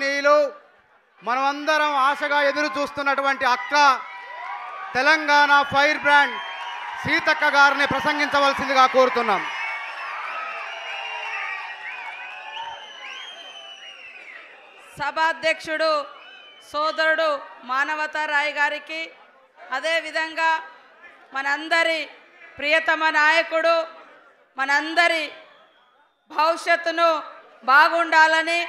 నీలు మనమందరం ఆశగా ఎదురు చూస్తున్నటువంటి అక్క తెలంగాణ ఫైర్ బ్రాండ్ సీతక్క గారిని ప్రసంగించవలసిందిగా కోరుతున్నాం సభాధ్యక్షుడు సోదరుడు మానవతా రాయ్ గారికి అదేవిధంగా మనందరి ప్రియతమ నాయకుడు మనందరి భవిష్యత్తును బాగుండాలని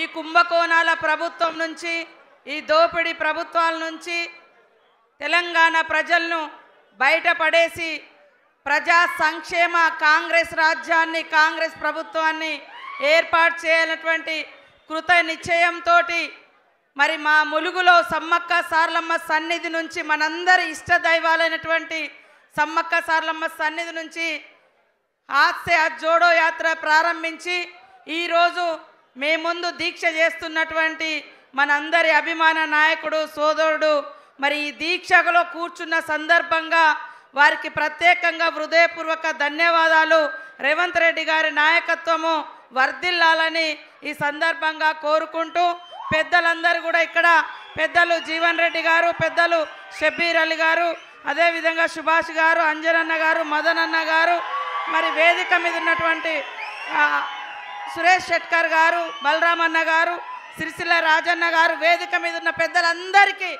ఈ కుంభకోణాల ప్రభుత్వం నుంచి ఈ దోపిడీ ప్రభుత్వాల నుంచి తెలంగాణ ప్రజలను బయటపడేసి ప్రజా సంక్షేమ కాంగ్రెస్ రాజ్యాన్ని కాంగ్రెస్ ప్రభుత్వాన్ని ఏర్పాటు చేయనటువంటి కృత నిశ్చయంతో మరి మా ములుగులో సమ్మక్క సార్లమ్మ సన్నిధి నుంచి మనందరి ఇష్ట దైవాలైనటువంటి సమ్మక్క సార్లమ్మ సన్నిధి నుంచి హాస్య జోడో యాత్ర ప్రారంభించి ఈరోజు మీ ముందు దీక్ష చేస్తున్నటువంటి మనందరి అభిమాన నాయకుడు సోదరుడు మరి ఈ దీక్షలో కూర్చున్న సందర్భంగా వారికి ప్రత్యేకంగా హృదయపూర్వక ధన్యవాదాలు రేవంత్ రెడ్డి గారి నాయకత్వము వర్ధిల్లాలని ఈ సందర్భంగా కోరుకుంటూ పెద్దలందరూ కూడా ఇక్కడ పెద్దలు జీవన్ రెడ్డి గారు పెద్దలు షబీర్ అలీ గారు అదేవిధంగా సుభాష్ గారు అంజనన్న గారు మదనన్న గారు మరి వేదిక మీద ఉన్నటువంటి సురేష్ షెట్కర్ గారు బలరామన్న గారు సిరిసిల్ల రాజన్న గారు వేదిక మీద ఉన్న పెద్దలందరికీ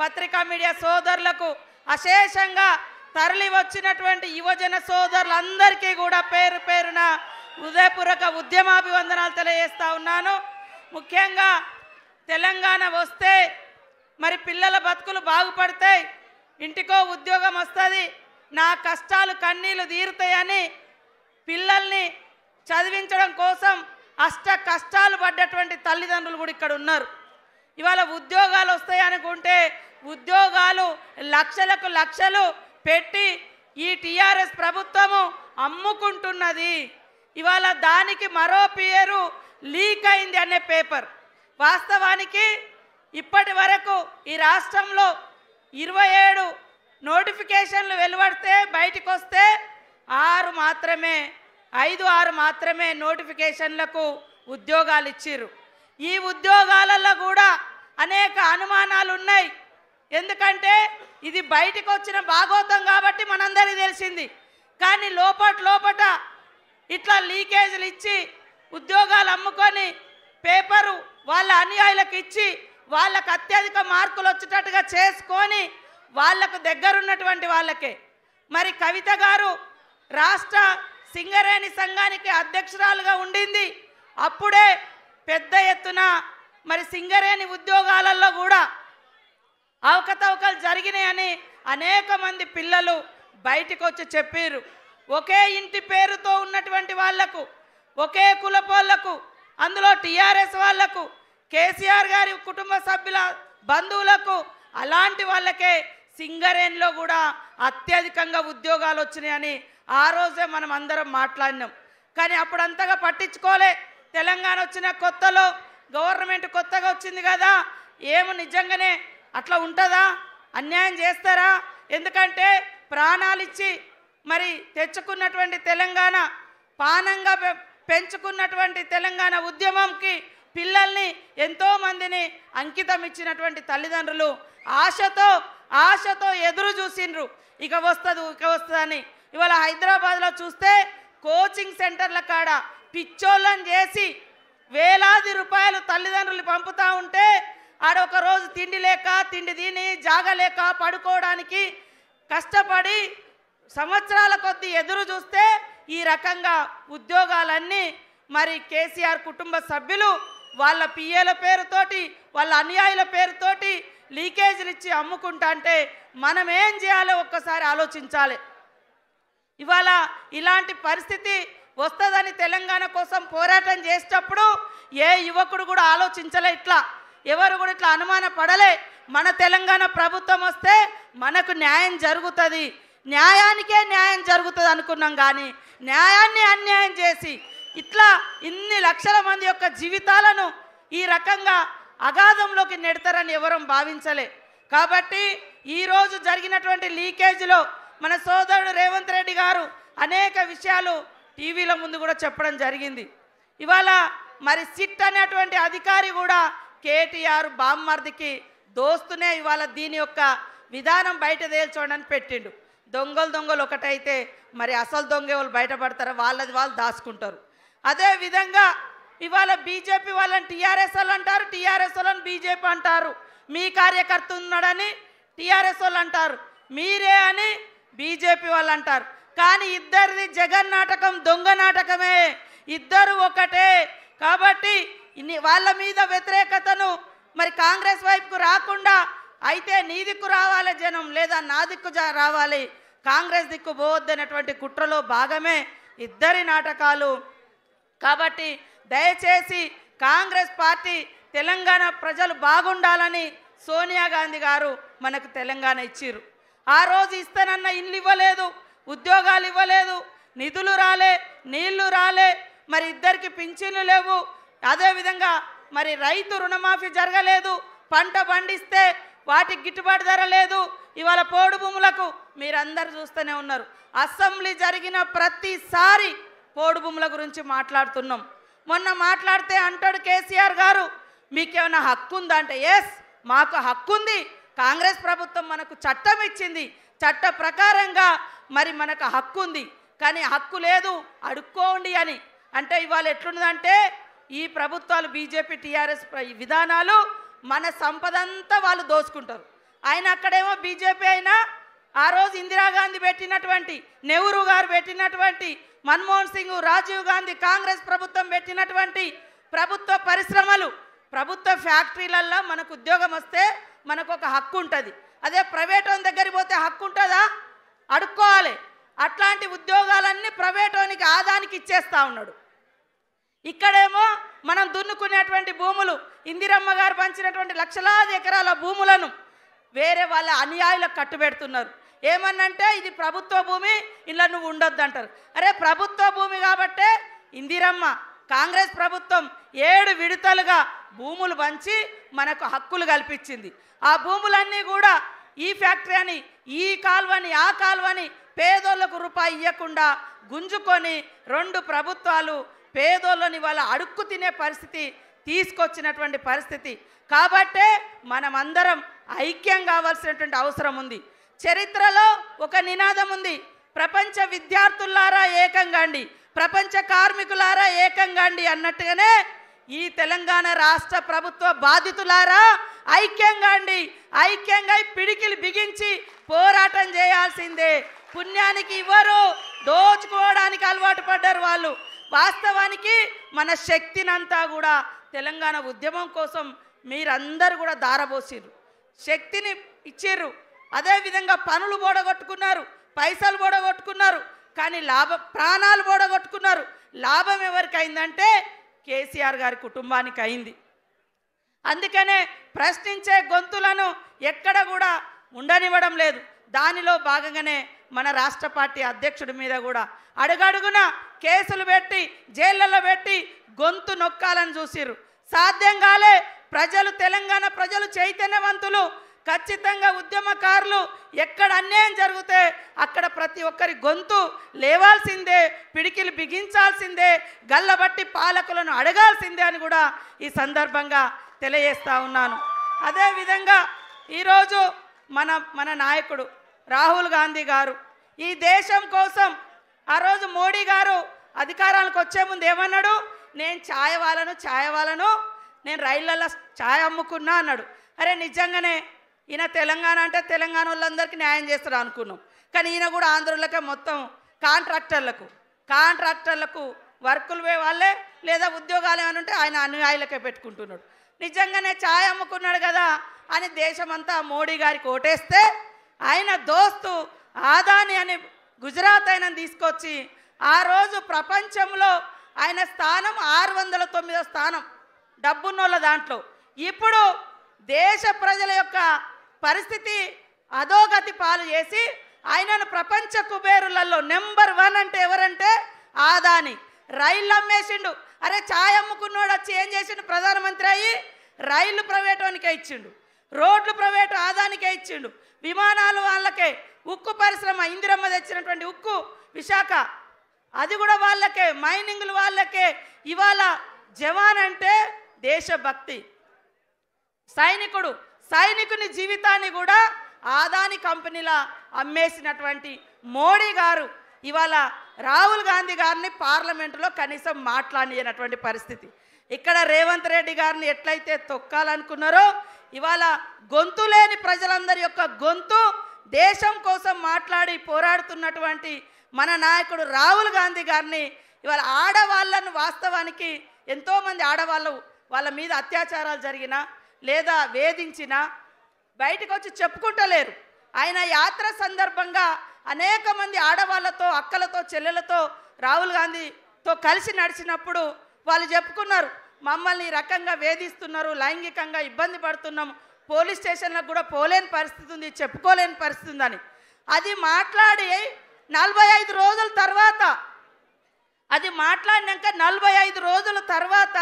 పత్రికా మీడియా సోదరులకు అశేషంగా తరలి వచ్చినటువంటి యువజన సోదరులందరికీ కూడా పేరు పేరున హృదయపూర్వక ఉద్యమాభివందనాలు తెలియజేస్తూ ఉన్నాను ముఖ్యంగా తెలంగాణ వస్తే మరి పిల్లల బతుకులు బాగుపడతాయి ఇంటికో ఉద్యోగం వస్తుంది నా కష్టాలు కన్నీళ్లు తీరుతాయని పిల్లల్ని చదివించడం కోసం అష్ట కష్టాలు పడ్డటువంటి తల్లిదండ్రులు కూడా ఇక్కడ ఉన్నారు ఇవాళ ఉద్యోగాలు వస్తాయనుకుంటే ఉద్యోగాలు లక్షలకు లక్షలు పెట్టి ఈ టీఆర్ఎస్ ప్రభుత్వము అమ్ముకుంటున్నది ఇవాళ దానికి మరో పేరు లీక్ అయింది అనే పేపర్ వాస్తవానికి ఇప్పటి వరకు ఈ రాష్ట్రంలో ఇరవై ఏడు నోటిఫికేషన్లు వెలువడితే బయటకు వస్తే ఆరు మాత్రమే ఐదు ఆరు మాత్రమే నోటిఫికేషన్లకు ఉద్యోగాలు ఇచ్చిర్రు ఈ ఉద్యోగాలలో కూడా అనేక అనుమానాలు ఉన్నాయి ఎందుకంటే ఇది బయటకు వచ్చిన భాగోతం కాబట్టి మనందరికీ తెలిసింది కానీ లోపట లోపట ఇట్లా లీకేజీలు ఇచ్చి ఉద్యోగాలు అమ్ముకొని పేపరు వాళ్ళ అనుయాయులకు ఇచ్చి వాళ్ళకు అత్యధిక మార్కులు వచ్చేటట్టుగా చేసుకొని వాళ్లకు దగ్గరున్నటువంటి వాళ్ళకే మరి కవిత గారు రాష్ట్ర సింగరేణి సంఘానికి అధ్యక్షురాలుగా ఉండింది అప్పుడే పెద్ద ఎత్తున మరి సింగరేణి ఉద్యోగాలలో కూడా అవకతవకలు జరిగినాయని అనేక మంది పిల్లలు బయటకు వచ్చి చెప్పారు ఒకే ఇంటి పేరుతో ఉన్నటువంటి వాళ్లకు ఒకే కులపోళ్లకు అందులో టీఆర్ఎస్ వాళ్లకు కేసీఆర్ గారి కుటుంబ సభ్యుల బంధువులకు అలాంటి వాళ్ళకే సింగరేణిలో కూడా అత్యధికంగా ఉద్యోగాలు వచ్చినాయని ఆ రోజే మనం అందరం మాట్లాడినాం కానీ అప్పుడు అంతగా పట్టించుకోలే తెలంగాణ వచ్చిన కొత్తలో గవర్నమెంట్ కొత్తగా వచ్చింది కదా ఏమి నిజంగానే అట్లా ఉంటుందా అన్యాయం చేస్తారా ఎందుకంటే ప్రాణాలిచ్చి మరి తెచ్చుకున్నటువంటి తెలంగాణ పానంగా పెంచుకున్నటువంటి తెలంగాణ ఉద్యమంకి పిల్లల్ని ఎంతోమందిని అంకితం ఇచ్చినటువంటి తల్లిదండ్రులు ఆశతో ఆశతో ఎదురు చూసిండ్రు ఇక వస్తుంది ఇక వస్తుందని ఇవాళ హైదరాబాద్లో చూస్తే కోచింగ్ సెంటర్ల కాడ పిచ్చోళ్ళని చేసి వేలాది రూపాయలు తల్లిదండ్రులు పంపుతూ ఉంటే ఆడొక రోజు తిండి లేక తిండి తిని జాగలేక పడుకోవడానికి కష్టపడి సంవత్సరాల కొద్దీ ఎదురు చూస్తే ఈ రకంగా ఉద్యోగాలన్నీ మరి కేసీఆర్ కుటుంబ సభ్యులు వాళ్ళ పిఏల పేరుతోటి వాళ్ళ అన్యాయుల పేరుతోటి లీకేజీలు ఇచ్చి అమ్ముకుంటా అంటే మనం ఏం చేయాలో ఒక్కసారి ఆలోచించాలి ఇవాళ ఇలాంటి పరిస్థితి వస్తుందని తెలంగాణ కోసం పోరాటం చేసేటప్పుడు ఏ యువకుడు కూడా ఆలోచించలే ఇట్లా ఎవరు కూడా ఇట్లా అనుమాన పడలే మన తెలంగాణ ప్రభుత్వం వస్తే మనకు న్యాయం జరుగుతుంది న్యాయానికే న్యాయం జరుగుతుంది అనుకున్నాం కానీ న్యాయాన్ని అన్యాయం చేసి ఇట్లా ఇన్ని లక్షల మంది యొక్క జీవితాలను ఈ రకంగా అగాధంలోకి నెడతారని ఎవరూ భావించలే కాబట్టి ఈరోజు జరిగినటువంటి లీకేజ్లో మన సోదరుడు రేవంత్ రెడ్డి గారు అనేక విషయాలు టీవీల ముందు కూడా చెప్పడం జరిగింది ఇవాళ మరి సిట్ అనేటువంటి అధికారి కూడా కేటీఆర్ బామ్మర్దికి దోస్తునే ఇవాళ దీని యొక్క విధానం బయట తేల్చోడని పెట్టిండు దొంగలు దొంగలు ఒకటైతే మరి అసలు దొంగలు వాళ్ళు బయటపడతారు వాళ్ళది వాళ్ళు దాచుకుంటారు అదే విధంగా ఇవాళ బీజేపీ వాళ్ళని టీఆర్ఎస్ వాళ్ళు అంటారు టీఆర్ఎస్ వాళ్ళని బీజేపీ అంటారు మీ కార్యకర్త ఉన్నాడని టీఆర్ఎస్ వాళ్ళు అంటారు మీరే అని బీజేపీ వాళ్ళు అంటారు కానీ ఇద్దరిది జగన్ నాటకం దొంగ నాటకమే ఇద్దరు ఒకటే కాబట్టి వాళ్ళ మీద వ్యతిరేకతను మరి కాంగ్రెస్ వైపుకు రాకుండా అయితే నీ దిక్కు రావాలి జనం లేదా నా దిక్కు రావాలి కాంగ్రెస్ దిక్కు పోవద్దనేటువంటి కుట్రలో భాగమే ఇద్దరి నాటకాలు కాబట్టి దయచేసి కాంగ్రెస్ పార్టీ తెలంగాణ ప్రజలు బాగుండాలని సోనియా గాంధీ గారు మనకు తెలంగాణ ఇచ్చిరు ఆ రోజు ఇస్తానన్న ఇల్లు ఇవ్వలేదు ఉద్యోగాలు ఇవ్వలేదు నిధులు రాలే నీళ్లు రాలే మరి ఇద్దరికి పింఛన్లు లేవు అదేవిధంగా మరి రైతు రుణమాఫీ జరగలేదు పంట పండిస్తే వాటికి గిట్టుబాటు ధర లేదు ఇవాళ పోడు భూములకు మీరందరూ చూస్తూనే ఉన్నారు అసెంబ్లీ జరిగిన ప్రతిసారి పోడు భూముల గురించి మాట్లాడుతున్నాం మొన్న మాట్లాడితే అంటాడు కేసీఆర్ గారు మీకేమైనా హక్కు ఉందా అంటే ఎస్ మాకు హక్కు ఉంది కాంగ్రెస్ ప్రభుత్వం మనకు చట్టం ఇచ్చింది చట్ట ప్రకారంగా మరి మనకు హక్కు ఉంది కానీ హక్కు లేదు అడుక్కోండి అని అంటే ఇవాళ ఎట్లున్నదంటే ఈ ప్రభుత్వాలు బీజేపీ టీఆర్ఎస్ విధానాలు మన సంపద అంతా వాళ్ళు దోసుకుంటారు ఆయన అక్కడేమో బీజేపీ అయినా ఆ రోజు ఇందిరాగాంధీ పెట్టినటువంటి నెహ్రూ గారు పెట్టినటువంటి మన్మోహన్ సింగ్ రాజీవ్ గాంధీ కాంగ్రెస్ ప్రభుత్వం పెట్టినటువంటి ప్రభుత్వ పరిశ్రమలు ప్రభుత్వ ఫ్యాక్టరీలల్లో మనకు ఉద్యోగం వస్తే మనకు ఒక హక్కు ఉంటుంది అదే ప్రైవేట్ దగ్గర పోతే హక్కు ఉంటుందా అడుక్కోవాలి అట్లాంటి ఉద్యోగాలన్నీ ప్రైవేట్ ఆదానికి ఇచ్చేస్తూ ఉన్నాడు ఇక్కడేమో మనం దున్నుకునేటువంటి భూములు ఇందిరమ్మ గారు పంచినటువంటి లక్షలాది ఎకరాల భూములను వేరే వాళ్ళ అన్యాయులకు కట్టుబెడుతున్నారు ఏమన్నంటే ఇది ప్రభుత్వ భూమి ఇలా నువ్వు ఉండొద్దు అంటారు అరే ప్రభుత్వ భూమి కాబట్టే ఇందిరమ్మ కాంగ్రెస్ ప్రభుత్వం ఏడు విడతలుగా భూములు పంచి మనకు హక్కులు కల్పించింది ఆ భూములన్నీ కూడా ఈ ఫ్యాక్టరీ అని ఈ కాల్వని ఆ కాలువని పేదోళ్లకు రూపాయి ఇవ్వకుండా గుంజుకొని రెండు ప్రభుత్వాలు పేదోళ్ళని వాళ్ళ అడుక్కు తినే పరిస్థితి తీసుకొచ్చినటువంటి పరిస్థితి కాబట్టే మనమందరం ఐక్యం కావాల్సినటువంటి అవసరం ఉంది చరిత్రలో ఒక నినాదం ఉంది ప్రపంచ విద్యార్థులారా ఏకంగాండి ప్రపంచ కార్మికులారా ఏకంగాండి అన్నట్టుగానే ఈ తెలంగాణ రాష్ట్ర ప్రభుత్వ బాధితులారా ఐక్యంగా అండి ఐక్యంగా పిడికిలు బిగించి పోరాటం చేయాల్సిందే పుణ్యానికి ఇవ్వరు దోచుకోవడానికి అలవాటు పడ్డారు వాళ్ళు వాస్తవానికి మన శక్తినంతా కూడా తెలంగాణ ఉద్యమం కోసం మీరందరూ కూడా దారబోసిరు శక్తిని ఇచ్చిర్రు అదేవిధంగా పనులు బోడగొట్టుకున్నారు పైసలు బోడగొట్టుకున్నారు కానీ లాభ ప్రాణాలు బోడగొట్టుకున్నారు లాభం ఎవరికైందంటే కేసీఆర్ గారి కుటుంబానికి అయింది అందుకనే ప్రశ్నించే గొంతులను ఎక్కడ కూడా ఉండనివ్వడం లేదు దానిలో భాగంగానే మన రాష్ట్ర పార్టీ అధ్యక్షుడి మీద కూడా అడుగడుగున కేసులు పెట్టి జైళ్ళలో పెట్టి గొంతు నొక్కాలని చూసిర్రు సాధ్యం కాలే ప్రజలు తెలంగాణ ప్రజలు చైతన్యవంతులు ఖచ్చితంగా ఉద్యమకారులు ఎక్కడ అన్యాయం జరిగితే అక్కడ ప్రతి ఒక్కరి గొంతు లేవాల్సిందే పిడికిలు బిగించాల్సిందే గల్లబట్టి పాలకులను అడగాల్సిందే అని కూడా ఈ సందర్భంగా తెలియజేస్తా ఉన్నాను అదేవిధంగా ఈరోజు మన మన నాయకుడు రాహుల్ గాంధీ గారు ఈ దేశం కోసం ఆ రోజు మోడీ గారు అధికారానికి వచ్చే ముందు ఏమన్నాడు నేను ఛాయవాలను వాళ్ళను నేను రైళ్ళలో ఛాయ అమ్ముకున్నా అన్నాడు అరే నిజంగానే ఈయన తెలంగాణ అంటే తెలంగాణ వాళ్ళందరికీ న్యాయం చేస్తారు అనుకున్నాం కానీ ఈయన కూడా ఆంధ్రులకే మొత్తం కాంట్రాక్టర్లకు కాంట్రాక్టర్లకు వర్కులు వాళ్ళే లేదా ఉద్యోగాలు ఏమైనా ఉంటే ఆయన అనుయాయులకే పెట్టుకుంటున్నాడు నిజంగానే ఛాయ్ అమ్ముకున్నాడు కదా అని దేశమంతా మోడీ గారికి ఓటేస్తే ఆయన దోస్తు ఆదాని అని గుజరాత్ ఆయన తీసుకొచ్చి ఆ రోజు ప్రపంచంలో ఆయన స్థానం ఆరు వందల తొమ్మిదో స్థానం డబ్బున్నోళ్ళ దాంట్లో ఇప్పుడు దేశ ప్రజల యొక్క పరిస్థితి అధోగతి పాలు చేసి ఆయనను ప్రపంచ కుబేరులలో నెంబర్ వన్ అంటే ఎవరంటే ఆదాని రైళ్ళు అమ్మేసిండు అరే ఛాయ్ అమ్ముకున్నాడు వచ్చి ఏం చేసిండు ప్రధానమంత్రి అయ్యి రైలు ప్రైవేటోనికే ఇచ్చిండు రోడ్లు ప్రైవేటు ఆదానికే ఇచ్చిండు విమానాలు వాళ్ళకే ఉక్కు పరిశ్రమ ఇందిరమ్మ తెచ్చినటువంటి ఉక్కు విశాఖ అది కూడా వాళ్ళకే మైనింగ్లు వాళ్ళకే ఇవాళ జవాన్ అంటే దేశభక్తి సైనికుడు సైనికుని జీవితాన్ని కూడా ఆదాని కంపెనీలా అమ్మేసినటువంటి మోడీ గారు ఇవాళ రాహుల్ గాంధీ గారిని పార్లమెంటులో కనీసం మాట్లాడినటువంటి పరిస్థితి ఇక్కడ రేవంత్ రెడ్డి గారిని ఎట్లయితే తొక్కాలనుకున్నారో ఇవాళ గొంతు లేని ప్రజలందరి యొక్క గొంతు దేశం కోసం మాట్లాడి పోరాడుతున్నటువంటి మన నాయకుడు రాహుల్ గాంధీ గారిని ఇవాళ ఆడవాళ్ళను వాస్తవానికి ఎంతోమంది ఆడవాళ్ళు వాళ్ళ మీద అత్యాచారాలు జరిగినా లేదా వేధించినా బయటకు వచ్చి చెప్పుకుంటలేరు ఆయన యాత్ర సందర్భంగా అనేక మంది ఆడవాళ్ళతో అక్కలతో చెల్లెలతో రాహుల్ గాంధీతో కలిసి నడిచినప్పుడు వాళ్ళు చెప్పుకున్నారు మమ్మల్ని రకంగా వేధిస్తున్నారు లైంగికంగా ఇబ్బంది పడుతున్నాం పోలీస్ స్టేషన్లకు కూడా పోలేని పరిస్థితి ఉంది చెప్పుకోలేని పరిస్థితి ఉందని అది మాట్లాడి నలభై ఐదు రోజుల తర్వాత అది మాట్లాడినాక నలభై ఐదు రోజుల తర్వాత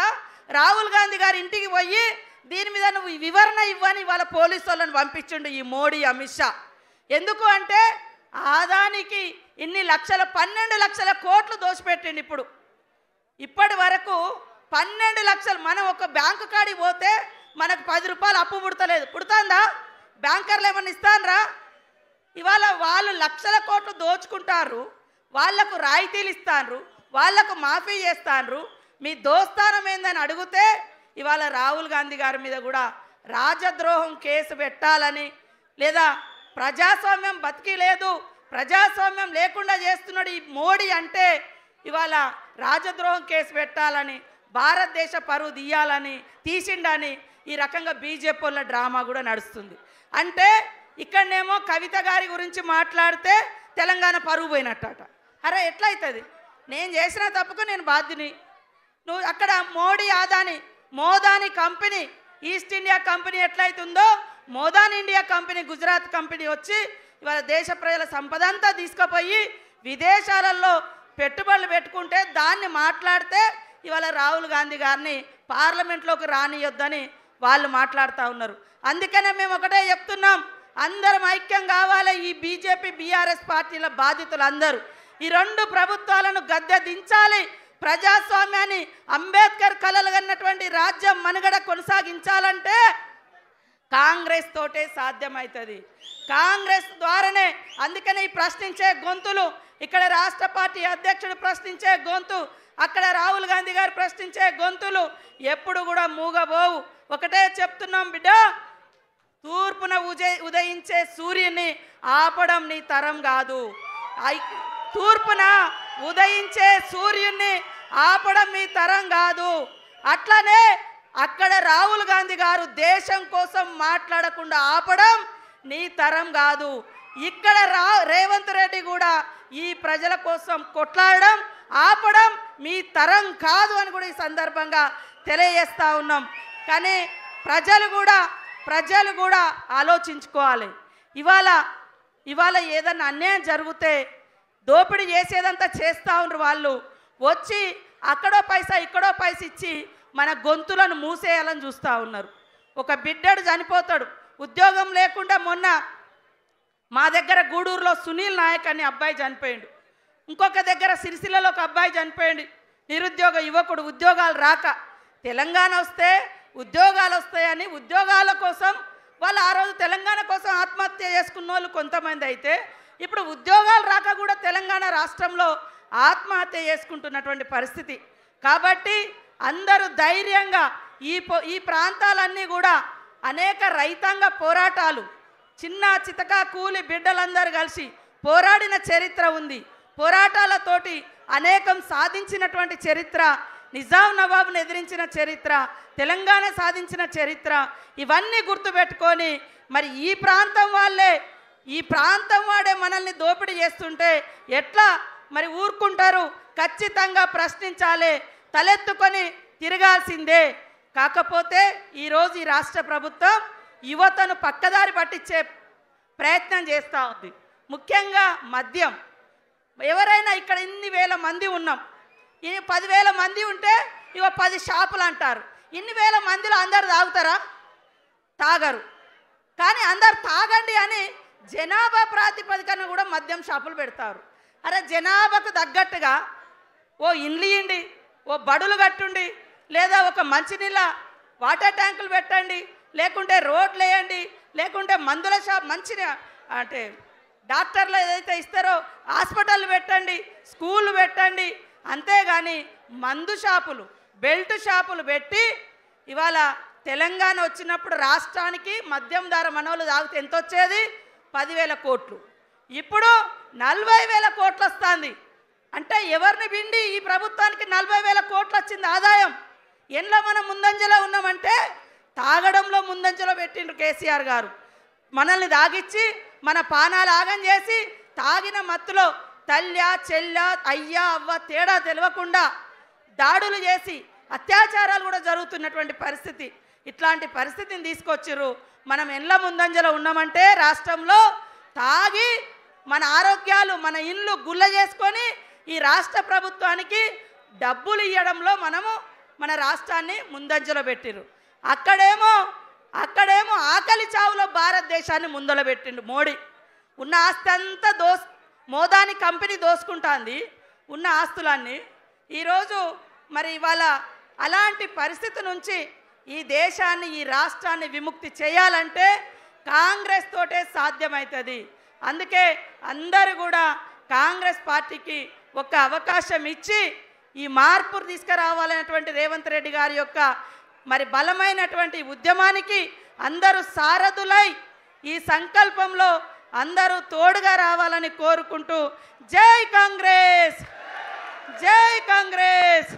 రాహుల్ గాంధీ గారి ఇంటికి పోయి దీని మీద నువ్వు వివరణ ఇవ్వని వాళ్ళ పోలీసు వాళ్ళని పంపించండు ఈ మోడీ అమిత్ షా ఎందుకు అంటే ఆదానికి ఇన్ని లక్షల పన్నెండు లక్షల కోట్లు దోసిపెట్టిండు ఇప్పుడు ఇప్పటి వరకు పన్నెండు లక్షలు మనం ఒక బ్యాంకు కాడికి పోతే మనకు పది రూపాయలు అప్పు పుడతలేదు పుడుతుందా బ్యాంకర్లు ఏమైనా ఇస్తానరా ఇవాళ వాళ్ళు లక్షల కోట్లు దోచుకుంటారు వాళ్లకు రాయితీలు ఇస్తాన్రు వాళ్లకు మాఫీ చేస్తాన్రు మీ దోస్తానం ఏందని అడిగితే ఇవాళ రాహుల్ గాంధీ గారి మీద కూడా రాజద్రోహం కేసు పెట్టాలని లేదా ప్రజాస్వామ్యం బతికి లేదు ప్రజాస్వామ్యం లేకుండా చేస్తున్నాడు ఈ మోడీ అంటే ఇవాళ రాజద్రోహం కేసు పెట్టాలని భారతదేశ పరువు తీయాలని తీసిండని ఈ రకంగా బీజేపీ డ్రామా కూడా నడుస్తుంది అంటే ఇక్కడనేమో కవిత గారి గురించి మాట్లాడితే తెలంగాణ పరువు పోయినట్టట అరే ఎట్లయితుంది నేను చేసిన తప్పుకు నేను బాధ్యుని నువ్వు అక్కడ మోడీ ఆదాని మోదాని కంపెనీ ఈస్ట్ ఇండియా కంపెనీ ఎట్లయితుందో మోదాన్ ఇండియా కంపెనీ గుజరాత్ కంపెనీ వచ్చి ఇవాళ దేశ ప్రజల సంపద అంతా తీసుకుపోయి విదేశాలలో పెట్టుబడులు పెట్టుకుంటే దాన్ని మాట్లాడితే ఇవాళ రాహుల్ గాంధీ గారిని పార్లమెంట్లోకి రానియొద్దని వాళ్ళు మాట్లాడుతూ ఉన్నారు అందుకనే మేము ఒకటే చెప్తున్నాం అందరం ఐక్యం కావాలి ఈ బీజేపీ బీఆర్ఎస్ పార్టీల అందరూ ఈ రెండు ప్రభుత్వాలను గద్దె దించాలి ప్రజాస్వామ్యాన్ని అంబేద్కర్ కలలుగన్నటువంటి రాజ్యం మనుగడ కొనసాగించాలంటే కాంగ్రెస్ తోటే సాధ్యమవుతుంది కాంగ్రెస్ ద్వారానే అందుకని ఈ ప్రశ్నించే గొంతులు ఇక్కడ రాష్ట్ర పార్టీ అధ్యక్షుడు ప్రశ్నించే గొంతు అక్కడ రాహుల్ గాంధీ గారు ప్రశ్నించే గొంతులు ఎప్పుడు కూడా మూగబోవు ఒకటే చెప్తున్నాం బిడ్డ తూర్పున ఉదయ ఉదయించే సూర్యుని ఆపడం నీ తరం కాదు తూర్పున ఉదయించే సూర్యుణ్ణి ఆపడం మీ తరం కాదు అట్లనే అక్కడ రాహుల్ గాంధీ గారు దేశం కోసం మాట్లాడకుండా ఆపడం నీ తరం కాదు ఇక్కడ రా రేవంత్ రెడ్డి కూడా ఈ ప్రజల కోసం కొట్లాడడం ఆపడం మీ తరం కాదు అని కూడా ఈ సందర్భంగా తెలియజేస్తూ ఉన్నాం కానీ ప్రజలు కూడా ప్రజలు కూడా ఆలోచించుకోవాలి ఇవాళ ఇవాళ ఏదైనా అన్యాయం జరిగితే దోపిడీ చేసేదంతా చేస్తూ ఉన్నారు వాళ్ళు వచ్చి అక్కడో పైసా ఇక్కడో పైసా ఇచ్చి మన గొంతులను మూసేయాలని చూస్తూ ఉన్నారు ఒక బిడ్డడు చనిపోతాడు ఉద్యోగం లేకుండా మొన్న మా దగ్గర గూడూరులో సునీల్ నాయక్ అనే అబ్బాయి చనిపోయాడు ఇంకొక దగ్గర సిరిసిల్లలో ఒక అబ్బాయి చనిపోయాడు నిరుద్యోగ యువకుడు ఉద్యోగాలు రాక తెలంగాణ వస్తే ఉద్యోగాలు వస్తాయని ఉద్యోగాల కోసం వాళ్ళు ఆ రోజు తెలంగాణ కోసం ఆత్మహత్య చేసుకున్న వాళ్ళు కొంతమంది అయితే ఇప్పుడు ఉద్యోగాలు రాక కూడా తెలంగాణ రాష్ట్రంలో ఆత్మహత్య చేసుకుంటున్నటువంటి పరిస్థితి కాబట్టి అందరూ ధైర్యంగా ఈ ఈ ప్రాంతాలన్నీ కూడా అనేక రైతాంగ పోరాటాలు చిన్న చితక కూలి బిడ్డలందరూ కలిసి పోరాడిన చరిత్ర ఉంది పోరాటాలతోటి అనేకం సాధించినటువంటి చరిత్ర నిజాం నవాబ్ను ఎదిరించిన చరిత్ర తెలంగాణ సాధించిన చరిత్ర ఇవన్నీ గుర్తుపెట్టుకొని మరి ఈ ప్రాంతం వాళ్ళే ఈ ప్రాంతం వాడే మనల్ని దోపిడీ చేస్తుంటే ఎట్లా మరి ఊరుకుంటారు ఖచ్చితంగా ప్రశ్నించాలి తలెత్తుకొని తిరగాల్సిందే కాకపోతే ఈరోజు ఈ రాష్ట్ర ప్రభుత్వం యువతను పక్కదారి పట్టించే ప్రయత్నం చేస్తూ ఉంది ముఖ్యంగా మద్యం ఎవరైనా ఇక్కడ ఇన్ని వేల మంది ఉన్నాం ఈ పదివేల మంది ఉంటే ఇవ పది షాపులు అంటారు ఇన్ని వేల మందిలో అందరు తాగుతారా తాగరు కానీ అందరు తాగండి అని జనాభా ప్రాతిపదికన కూడా మద్యం షాపులు పెడతారు అరే జనాభాకు తగ్గట్టుగా ఓ ఇండ్లు ఇండి ఓ బడులు కట్టుండి లేదా ఒక మంచినీళ్ళ వాటర్ ట్యాంకులు పెట్టండి లేకుంటే రోడ్లు వేయండి లేకుంటే మందుల షాప్ మంచి అంటే డాక్టర్లు ఏదైతే ఇస్తారో హాస్పిటల్ పెట్టండి స్కూళ్ళు పెట్టండి అంతేగాని మందు షాపులు బెల్ట్ షాపులు పెట్టి ఇవాళ తెలంగాణ వచ్చినప్పుడు రాష్ట్రానికి మద్యం ధర మనోళ్ళు తాగితే ఎంత వచ్చేది పదివేల కోట్లు ఇప్పుడు నలభై వేల కోట్లు వస్తుంది అంటే ఎవరిని విండి ఈ ప్రభుత్వానికి నలభై వేల కోట్లు వచ్చింది ఆదాయం ఎన్లో మనం ముందంజలో ఉన్నామంటే తాగడంలో ముందంజలో పెట్టిండ్రు కేసీఆర్ గారు మనల్ని తాగిచ్చి మన పానాలు ఆగం చేసి తాగిన మత్తులో తల్లి చెల్లె అయ్యా అవ్వ తేడా తెలియకుండా దాడులు చేసి అత్యాచారాలు కూడా జరుగుతున్నటువంటి పరిస్థితి ఇట్లాంటి పరిస్థితిని తీసుకొచ్చిర్రు మనం ఎండ్ల ముందంజలో ఉన్నామంటే రాష్ట్రంలో తాగి మన ఆరోగ్యాలు మన ఇండ్లు గుల్ల చేసుకొని ఈ రాష్ట్ర ప్రభుత్వానికి డబ్బులు ఇవ్వడంలో మనము మన రాష్ట్రాన్ని ముందంజలో పెట్టిరు అక్కడేమో అక్కడేమో ఆకలి చావులో భారతదేశాన్ని ముందలో పెట్టిండు మోడీ ఉన్న ఆస్తి అంతా దోస్ మోదాని కంపెనీ దోసుకుంటాంది ఉన్న ఆస్తులన్నీ ఈరోజు మరి ఇవాళ అలాంటి పరిస్థితి నుంచి ఈ దేశాన్ని ఈ రాష్ట్రాన్ని విముక్తి చేయాలంటే కాంగ్రెస్ తోటే సాధ్యమవుతుంది అందుకే అందరూ కూడా కాంగ్రెస్ పార్టీకి ఒక అవకాశం ఇచ్చి ఈ మార్పు తీసుకురావాలనేటువంటి రేవంత్ రెడ్డి గారి యొక్క మరి బలమైనటువంటి ఉద్యమానికి అందరూ సారథులై ఈ సంకల్పంలో అందరూ తోడుగా రావాలని కోరుకుంటూ జై కాంగ్రెస్ జై కాంగ్రెస్